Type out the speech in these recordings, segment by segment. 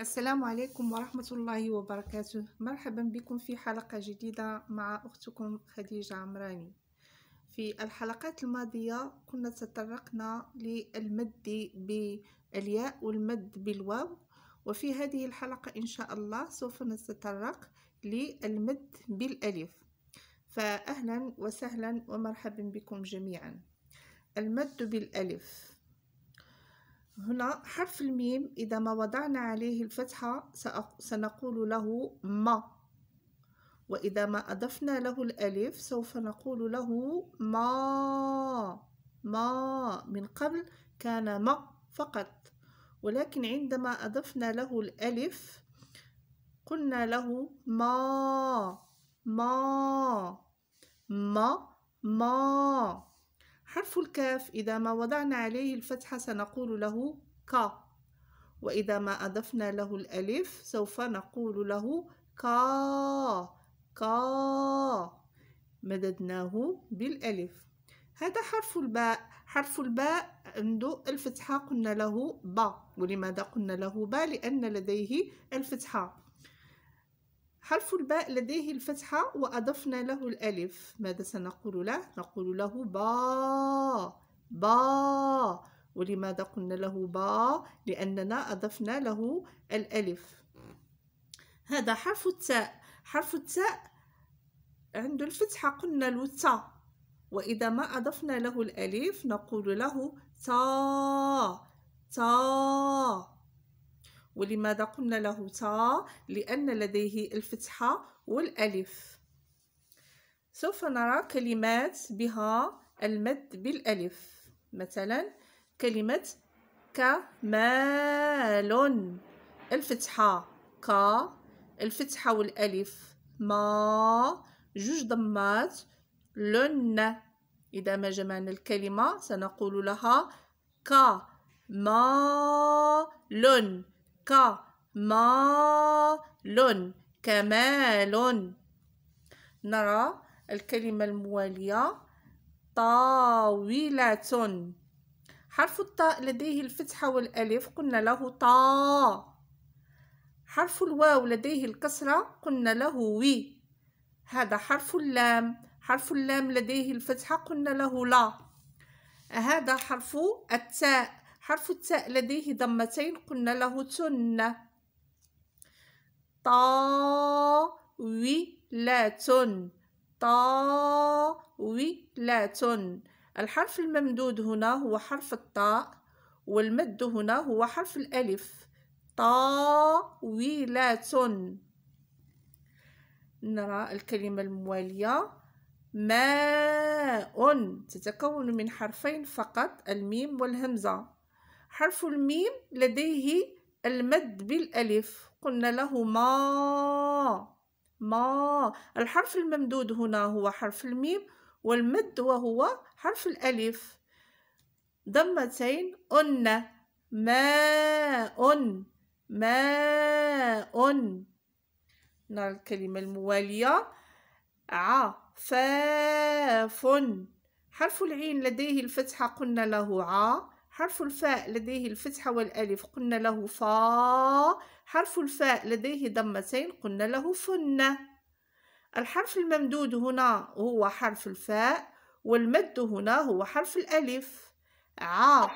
السلام عليكم ورحمة الله وبركاته مرحبا بكم في حلقة جديدة مع أختكم خديجة عمراني في الحلقات الماضية كنا تطرقنا للمد بالياء والمد بالواو وفي هذه الحلقة إن شاء الله سوف نتطرق للمد بالألف فأهلا وسهلا ومرحبا بكم جميعا المد بالألف هنا حرف الميم إذا ما وضعنا عليه الفتحة سنقول له ما وإذا ما أضفنا له الألف سوف نقول له ما ما من قبل كان ما فقط ولكن عندما أضفنا له الألف قلنا له ما ما ما ما حرف الكاف إذا ما وضعنا عليه الفتحة سنقول له كا وإذا ما أضفنا له الألف سوف نقول له كا كا مددناه بالألف هذا حرف الباء حرف الباء عنده الفتحة قلنا له با ولماذا قلنا له با لأن لديه الفتحة حرف الباء لديه الفتحة وأضفنا له الألف ماذا سنقول له؟ نقول له با با ولماذا قلنا له با؟ لأننا أضفنا له الألف هذا حرف التاء حرف التاء عند الفتحة قلنا له تا وإذا ما أضفنا له الألف نقول له تا تا ولماذا قلنا له تا لأن لديه الفتحة والألف سوف نرى كلمات بها المد بالألف مثلا كلمة كمال الفتحة ك الفتحة والألف ما جوج ضمات لن إذا ما جمعنا الكلمة سنقول لها كمال كمال كمال نرى الكلمة الموالية طاولة حرف الطاء لديه الفتحة والألف قلنا له طا حرف الواو لديه الكسرة قلنا له وي هذا حرف اللام حرف اللام لديه الفتحة قلنا له لا هذا حرف التاء حرف التاء لديه ضمتين قلنا له تن طاولة طاولة الحرف الممدود هنا هو حرف الطاء والمد هنا هو حرف الألف طاولة نرى الكلمة الموالية ماء تتكون من حرفين فقط الميم والهمزة حرف الميم لديه المد بالألف قلنا له ما ما الحرف الممدود هنا هو حرف الميم والمد وهو حرف الألف ضمتين أن ماء ماء نرى الكلمة الموالية عفاف حرف العين لديه الفتحة قلنا له ع حرف الفاء لديه الفتحة والألف قلنا له فا حرف الفاء لديه ضمتين قلنا له فن الحرف الممدود هنا هو حرف الفاء والمد هنا هو حرف الألف عا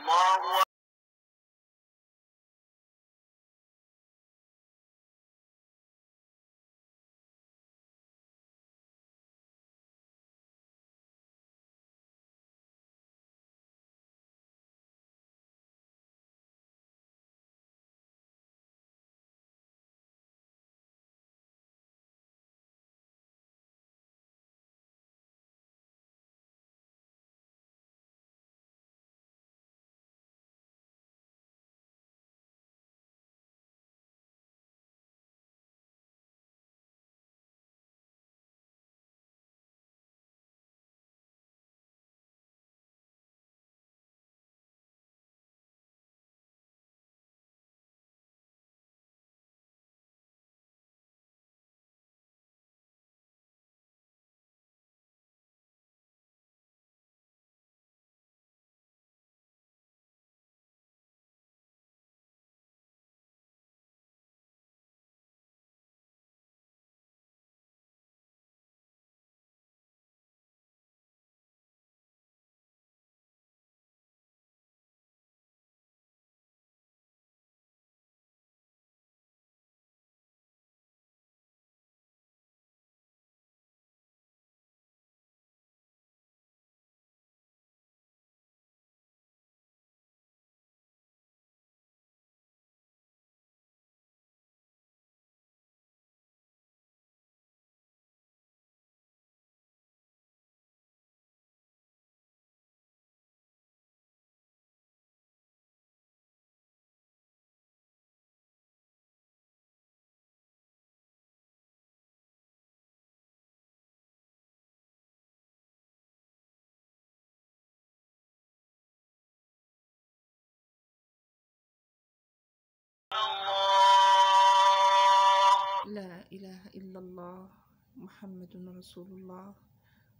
لا إله إلا الله محمد رسول الله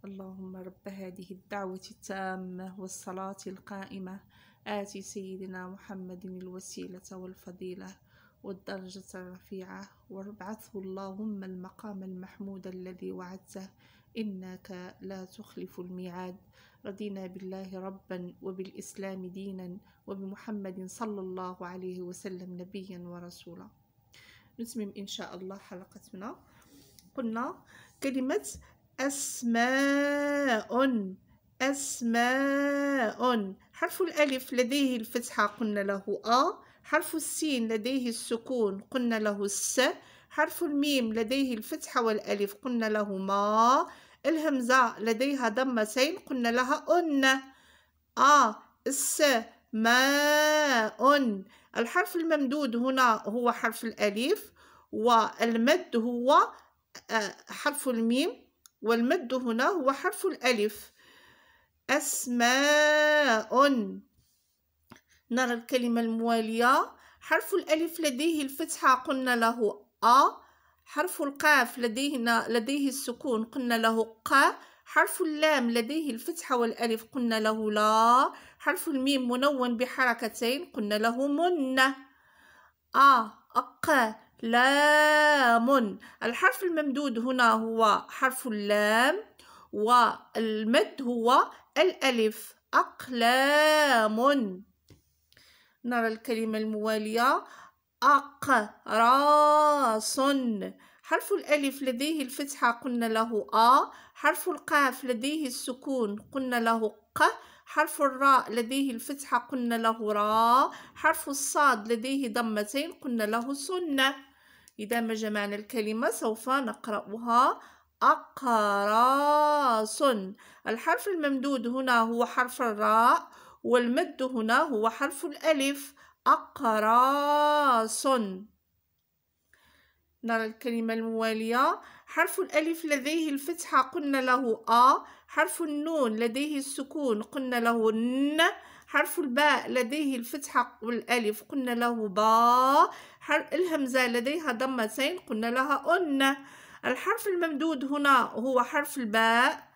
اللهم رب هذه الدعوة التامة والصلاة القائمة آتي سيدنا محمد الوسيلة والفضيلة والدرجة الرفيعة وابعثه اللهم المقام المحمود الذي وعدته إنك لا تخلف الميعاد رضينا بالله ربا وبالإسلام دينا وبمحمد صلى الله عليه وسلم نبيا ورسولا نتمم إن شاء الله حلقتنا قلنا كلمة أسماء أسماء حرف الألف لديه الفتحة قلنا له أ حرف السين لديه السكون قلنا له الس حرف الميم لديه الفتحة والألف قلنا له ما الهمزة لديها ضمتين قلنا لها أن آ الس ماء الحرف الممدود هنا هو حرف الألف والمد هو حرف الميم والمد هنا هو حرف الألف أسماء نرى الكلمة الموالية حرف الألف لديه الفتحة قلنا له أ حرف القاف لديه لديه السكون قلنا له ق حرف اللام لديه الفتحة والألف قلنا له لا حرف الميم منون بحركتين قلنا له من أ أق لام الحرف الممدود هنا هو حرف اللام والمد هو الألف أقلام نرى الكلمة الموالية أقراص حرف الألف لديه الفتحة قلنا له آ حرف القاف لديه السكون قلنا له ق حرف الراء لديه الفتحة قلنا له را حرف الصاد لديه ضمتين قلنا له سنة إذا ما جمعنا الكلمة سوف نقرأها أقراص الحرف الممدود هنا هو حرف الراء والمد هنا هو حرف الألف أقراص نرى الكلمة الموالية حرف الألف لديه الفتحة قلنا له أ حرف النون لديه السكون قلنا له ن حرف الباء لديه الفتحة والألف قلنا له با حرف الهمزة لديها ضمتين قلنا لها أن الحرف الممدود هنا هو حرف الباء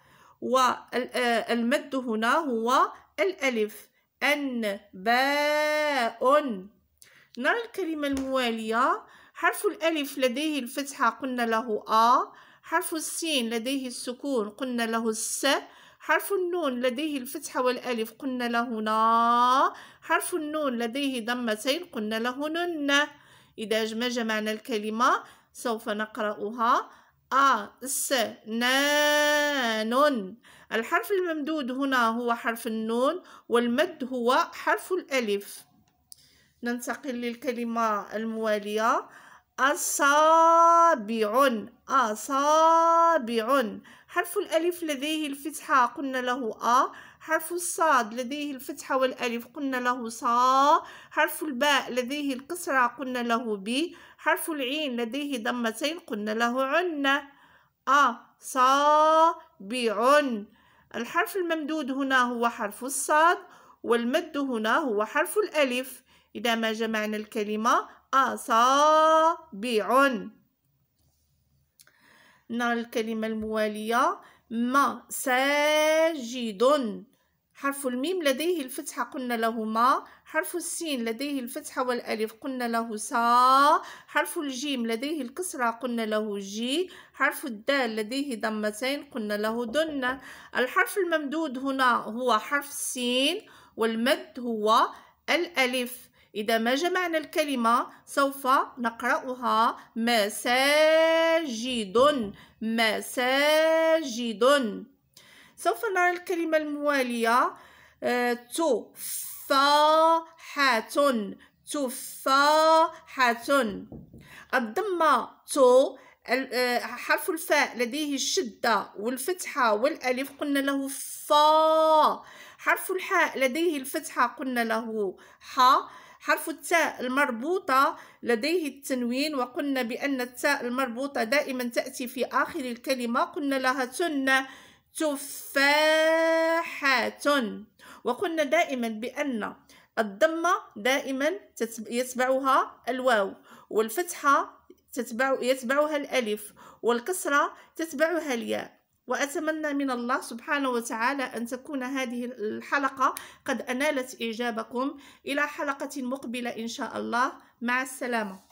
والمد هنا هو الألف أنباء نرى الكلمة الموالية حرف الألف لديه الفتحة قلنا له آ حرف السين لديه السكون قلنا له الس حرف النون لديه الفتحة والألف قلنا له نا حرف النون لديه ضمتين قلنا له نن إذا ما جمعنا الكلمة سوف نقرأها أ س نان الحرف الممدود هنا هو حرف النون والمد هو حرف الألف ننتقل للكلمة الموالية أصابع أصابع حرف الألف لديه الفتحة قلنا له أ حرف الصاد لديه الفتحة والألف قلنا له صا حرف الباء لديه الكسرة قلنا له بي حرف العين لديه ضمتين قلنا له عنا أ صا بيع الحرف الممدود هنا هو حرف الصاد والمد هنا هو حرف الألف إذا ما جمعنا الكلمة أصابع نرى نعم، الكلمة الموالية مساجد حرف الميم لديه الفتحة قلنا له ما حرف السين لديه الفتحة والألف قلنا له سا حرف الجيم لديه الكسرة قلنا له جي حرف الدال لديه ضمتين قلنا له دن الحرف الممدود هنا هو حرف السين والمد هو الألف إذا ما جمعنا الكلمة سوف نقرأها مساجد مساجد سوف نرى الكلمة الموالية آه، تفاحة تفاحة الضمة تو آه، حرف الفاء لديه الشدة والفتحة والألف قلنا له فا حرف الحاء لديه الفتحة قلنا له حا حرف التاء المربوطة لديه التنوين وقلنا بأن التاء المربوطة دائما تأتي في آخر الكلمة قلنا لها تن تفاحة وقلنا دائما بأن الضمة دائما يتبعها الواو والفتحة تتبع يتبعها الألف والكسرة تتبعها الياء وأتمنى من الله سبحانه وتعالى أن تكون هذه الحلقة قد أنالت إعجابكم إلى حلقة مقبلة إن شاء الله مع السلامة